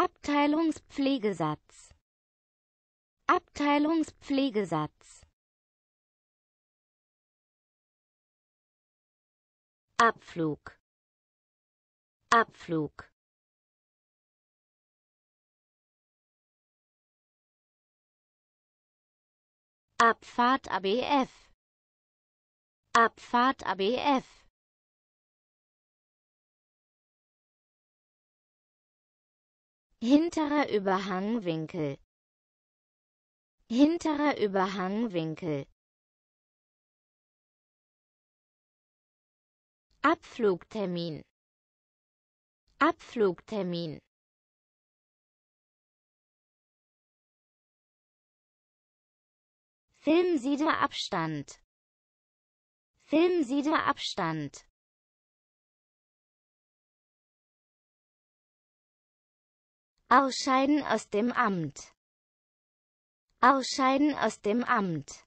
Abteilungspflegesatz Abteilungspflegesatz Abflug Abflug Abfahrt ABF Abfahrt ABF Hinterer Überhangwinkel. Hinterer Überhangwinkel. Abflugtermin. Abflugtermin. Filmsiederabstand. Filmsiederabstand. Ausscheiden aus dem Amt. Ausscheiden aus dem Amt.